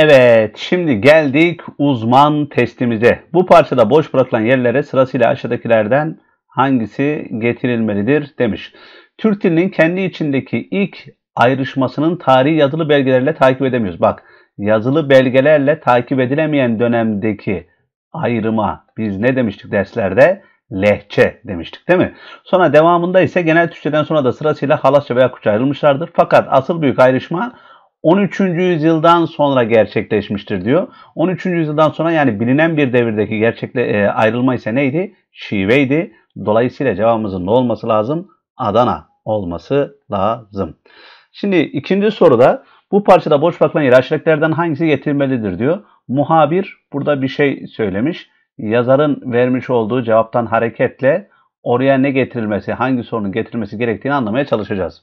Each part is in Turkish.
Evet, şimdi geldik uzman testimize. Bu parçada boş bırakılan yerlere sırasıyla aşağıdakilerden hangisi getirilmelidir demiş. Türk dilinin kendi içindeki ilk ayrışmasının tarihi yazılı belgelerle takip edemiyoruz. Bak, yazılı belgelerle takip edilemeyen dönemdeki ayrıma biz ne demiştik derslerde? lehçe demiştik değil mi? Sonra devamında ise genel Türkçeden sonra da sırasıyla Halasça veya Kürtçe ayrılmışlardır. Fakat asıl büyük ayrışma 13. yüzyıldan sonra gerçekleşmiştir diyor. 13. yüzyıldan sonra yani bilinen bir devirdeki gerçekle e, ayrılma ise neydi? Şiveydi. Dolayısıyla cevabımızın ne olması lazım? Adana olması lazım. Şimdi ikinci soruda bu parçada boş bırakılan ilaçlıklardan hangisi getirmelidir diyor. Muhabir burada bir şey söylemiş. Yazarın vermiş olduğu cevaptan hareketle oraya ne getirilmesi, hangi sorunun getirilmesi gerektiğini anlamaya çalışacağız.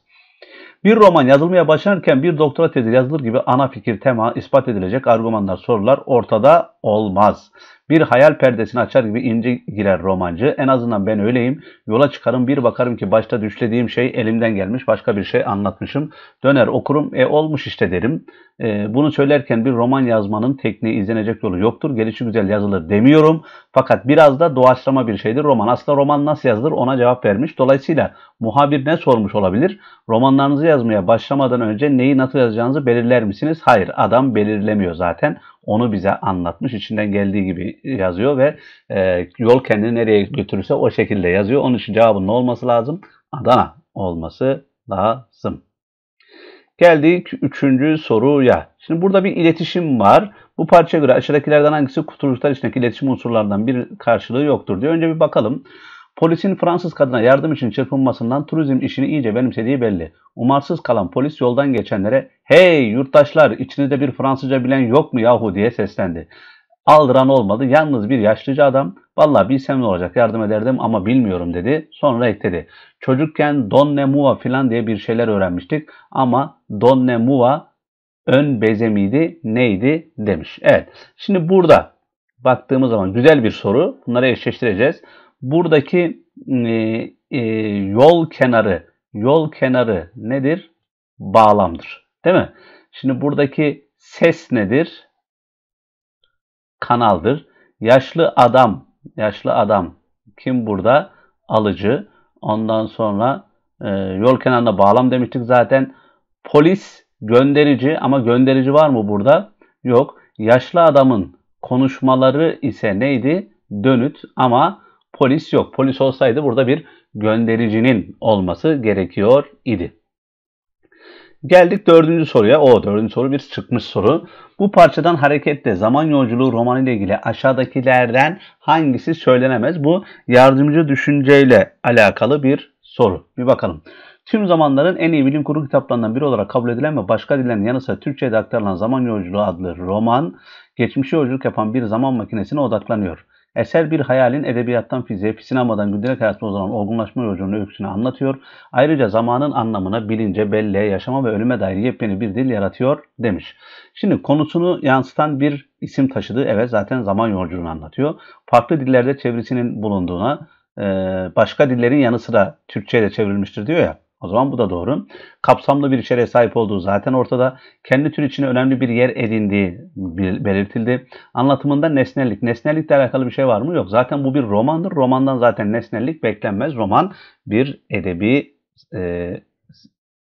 Bir roman yazılmaya başlanırken bir doktora tezi yazılır gibi ana fikir, tema, ispat edilecek argümanlar, sorular ortada olmaz. Bir hayal perdesini açar gibi ince girer romancı. En azından ben öyleyim. Yola çıkarım bir bakarım ki başta düşlediğim şey elimden gelmiş. Başka bir şey anlatmışım. Döner okurum. E olmuş işte derim. E, bunu söylerken bir roman yazmanın tekniği izlenecek yolu yoktur. Gelişi güzel yazılır demiyorum. Fakat biraz da doğaçlama bir şeydir roman. Aslında roman nasıl yazılır ona cevap vermiş. Dolayısıyla muhabir ne sormuş olabilir? Romanlarınızı yazmaya başlamadan önce neyi nasıl yazacağınızı belirler misiniz? Hayır adam belirlemiyor zaten onu bize anlatmış. İçinden geldiği gibi yazıyor ve e, yol kendini nereye götürürse o şekilde yazıyor. Onun için cevabın ne olması lazım? Adana olması lazım. Geldik üçüncü soruya. Şimdi burada bir iletişim var. Bu parçaya göre aşağıdakilerden hangisi kutucuklar içindeki iletişim unsurlarından bir karşılığı yoktur diyor. Önce bir bakalım. Polisin Fransız kadına yardım için çırpınmasından turizm işini iyice benimsediği belli. Umarsız kalan polis yoldan geçenlere ''Hey yurttaşlar içinizde bir Fransızca bilen yok mu yahu?'' diye seslendi. Aldıran olmadı. Yalnız bir yaşlıca adam ''Valla bilsem ne olacak yardım ederdim ama bilmiyorum.'' dedi. Sonra ekledi. ''Çocukken Donne Mua filan diye bir şeyler öğrenmiştik ama Donne Mua ön bezemiydi neydi?'' demiş. Evet şimdi burada baktığımız zaman güzel bir soru. Bunları eşleştireceğiz buradaki e, e, yol kenarı, yol kenarı nedir? Bağlamdır. Değil mi? Şimdi buradaki ses nedir? Kanaldır. Yaşlı adam, yaşlı adam kim burada? Alıcı. Ondan sonra e, yol kenarına bağlam demiştik zaten. Polis gönderici ama gönderici var mı burada? Yok. Yaşlı adamın konuşmaları ise neydi? Dönüt ama Polis yok. Polis olsaydı burada bir göndericinin olması gerekiyor idi. Geldik dördüncü soruya. O dördüncü soru bir çıkmış soru. Bu parçadan hareketle zaman yolculuğu romanı ile ilgili aşağıdakilerden hangisi söylenemez? Bu yardımcı düşünceyle alakalı bir soru. Bir bakalım. Tüm zamanların en iyi bilim kurgu kitaplarından biri olarak kabul edilen ve başka dillerin yanı sıra Türkçe'ye de aktarılan Zaman Yolculuğu adlı roman, geçmişe yolculuk yapan bir zaman makinesine odaklanıyor. Eser bir hayalin edebiyattan fiziğe, sinemadan gündelik hayatına uzanan olgunlaşma yolculuğunu öyküsünü anlatıyor. Ayrıca zamanın anlamına, bilince, belleğe, yaşama ve ölüme dair yepyeni bir dil yaratıyor demiş. Şimdi konusunu yansıtan bir isim taşıdığı evet zaten zaman yolculuğunu anlatıyor. Farklı dillerde çevresinin bulunduğuna, başka dillerin yanı sıra Türkçe'ye de çevrilmiştir diyor ya. O zaman bu da doğru. Kapsamlı bir içeriğe sahip olduğu zaten ortada. Kendi tür içine önemli bir yer edindiği belirtildi. Anlatımında nesnellik. Nesnellikle alakalı bir şey var mı? Yok. Zaten bu bir romandır. Romandan zaten nesnellik beklenmez. Roman bir edebi e,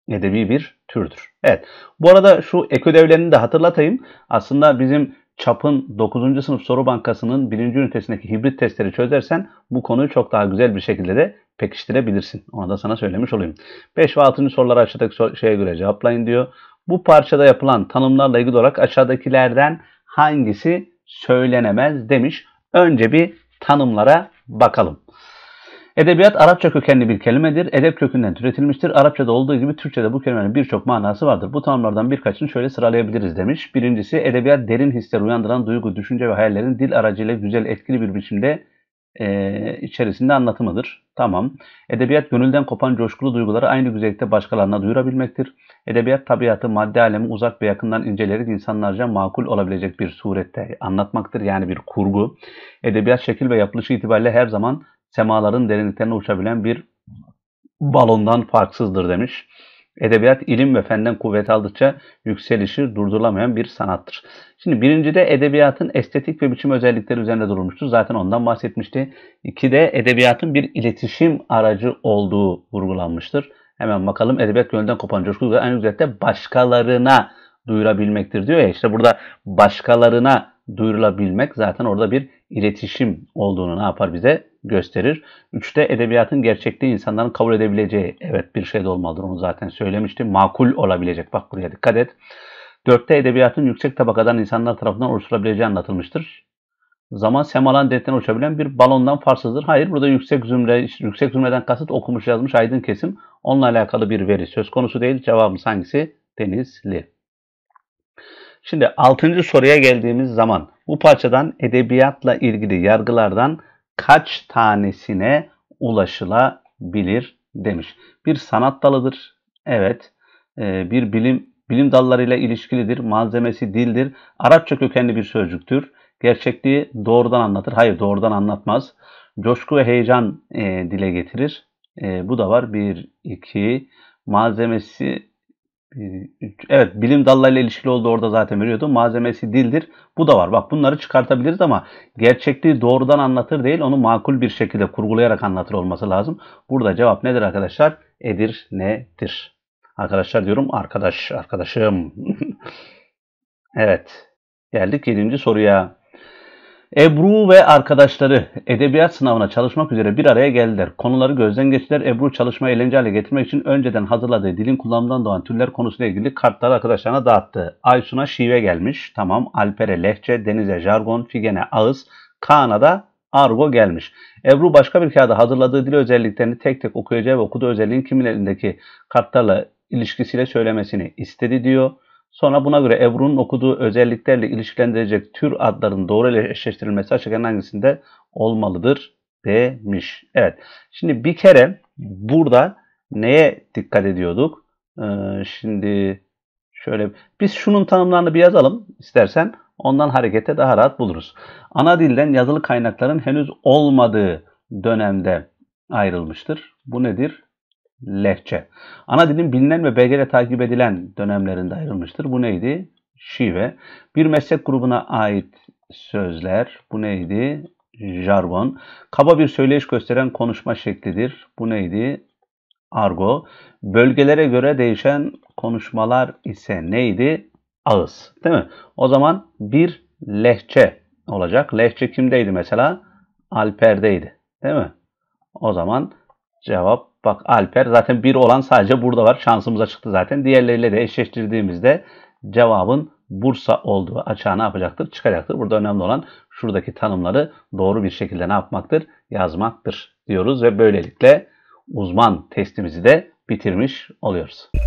edebi bir türdür. Evet. Bu arada şu ek ödevlerini de hatırlatayım. Aslında bizim çapın 9. sınıf soru bankasının 1. ünitesindeki hibrit testleri çözersen bu konuyu çok daha güzel bir şekilde de pekiştirebilirsin. Onu da sana söylemiş olayım. 5 ve 6. soruları aşağıdaki şeye göre cevaplayın diyor. Bu parçada yapılan tanımlarla ilgili olarak aşağıdakilerden hangisi söylenemez demiş. Önce bir tanımlara bakalım. Edebiyat Arapça kökenli bir kelimedir. Edep kökünden türetilmiştir. Arapçada olduğu gibi Türkçede bu kelimenin birçok manası vardır. Bu tanımlardan birkaçını şöyle sıralayabiliriz demiş. Birincisi edebiyat derin hisler uyandıran duygu, düşünce ve hayallerin dil aracıyla güzel, etkili bir biçimde e, içerisinde anlatımıdır. Tamam. Edebiyat gönülden kopan coşkulu duyguları aynı güzellikte başkalarına duyurabilmektir. Edebiyat tabiatı, madde alemi uzak ve yakından inceleyerek insanlarca makul olabilecek bir surette anlatmaktır. Yani bir kurgu. Edebiyat şekil ve yapılışı itibariyle her zaman semaların derinliklerine uçabilen bir balondan farksızdır demiş. Edebiyat ilim ve fenden kuvvet aldıkça yükselişi durdurulamayan bir sanattır. Şimdi birinci de edebiyatın estetik ve biçim özellikleri üzerine durulmuştu. Zaten ondan bahsetmişti. İki de edebiyatın bir iletişim aracı olduğu vurgulanmıştır. Hemen bakalım edebiyat gönülden kopan coşku en en de başkalarına duyurabilmektir diyor ya. İşte burada başkalarına duyurulabilmek zaten orada bir iletişim olduğunu ne yapar bize gösterir. Üçte edebiyatın gerçekte insanların kabul edebileceği evet bir şey de olmalıdır onu zaten söylemiştim. Makul olabilecek bak buraya dikkat et. Dörtte edebiyatın yüksek tabakadan insanlar tarafından oluşturabileceği anlatılmıştır. Zaman semalan delikten uçabilen bir balondan farsızdır. Hayır burada yüksek zümre, yüksek zümreden kasıt okumuş yazmış aydın kesim. Onunla alakalı bir veri söz konusu değil. Cevabımız hangisi? Denizli. Şimdi altıncı soruya geldiğimiz zaman bu parçadan edebiyatla ilgili yargılardan kaç tanesine ulaşılabilir demiş. Bir sanat dalıdır. Evet. Ee, bir bilim bilim dallarıyla ilişkilidir. Malzemesi dildir. Arapça kökenli bir sözcüktür. Gerçekliği doğrudan anlatır. Hayır doğrudan anlatmaz. Coşku ve heyecan e, dile getirir. E, bu da var. Bir, iki. Malzemesi ee, evet bilim dallarıyla ilişkili olduğu orada zaten veriyordu. Malzemesi dildir. Bu da var. Bak bunları çıkartabiliriz ama gerçekliği doğrudan anlatır değil onu makul bir şekilde kurgulayarak anlatır olması lazım. Burada cevap nedir arkadaşlar? Edir nedir? Arkadaşlar diyorum arkadaş, arkadaşım. evet geldik 7. soruya. Ebru ve arkadaşları edebiyat sınavına çalışmak üzere bir araya geldiler. Konuları gözden geçtiler. Ebru çalışmayı eğlence hale getirmek için önceden hazırladığı dilin kullanımından doğan türler konusuyla ilgili kartları arkadaşlarına dağıttı. Aysun'a şive gelmiş. Tamam. Alper'e lehçe, Deniz'e jargon, Figen'e ağız, Kaan'a da argo gelmiş. Ebru başka bir kağıda hazırladığı dil özelliklerini tek tek okuyacağı ve okuduğu özelliğin kimin elindeki kartlarla ilişkisiyle söylemesini istedi diyor. Sonra buna göre Ebru'nun okuduğu özelliklerle ilişkilendirecek tür adların doğru ile eşleştirilmesi aşağıdan hangisinde olmalıdır demiş. Evet. Şimdi bir kere burada neye dikkat ediyorduk? Ee, şimdi şöyle biz şunun tanımlarını bir yazalım istersen. Ondan harekete daha rahat buluruz. Ana dilden yazılı kaynakların henüz olmadığı dönemde ayrılmıştır. Bu nedir? lehçe. Ana dilin bilinen ve belgeyle takip edilen dönemlerinde ayrılmıştır. Bu neydi? Şive. Bir meslek grubuna ait sözler. Bu neydi? Jargon. Kaba bir söyleyiş gösteren konuşma şeklidir. Bu neydi? Argo. Bölgelere göre değişen konuşmalar ise neydi? Ağız. Değil mi? O zaman bir lehçe olacak. Lehçe kimdeydi mesela? Alper'deydi. Değil mi? O zaman Cevap bak Alper zaten bir olan sadece burada var. Şansımıza çıktı zaten. Diğerleriyle de eşleştirdiğimizde cevabın Bursa olduğu açığa ne yapacaktır? Çıkacaktır. Burada önemli olan şuradaki tanımları doğru bir şekilde ne yapmaktır? Yazmaktır diyoruz ve böylelikle uzman testimizi de bitirmiş oluyoruz.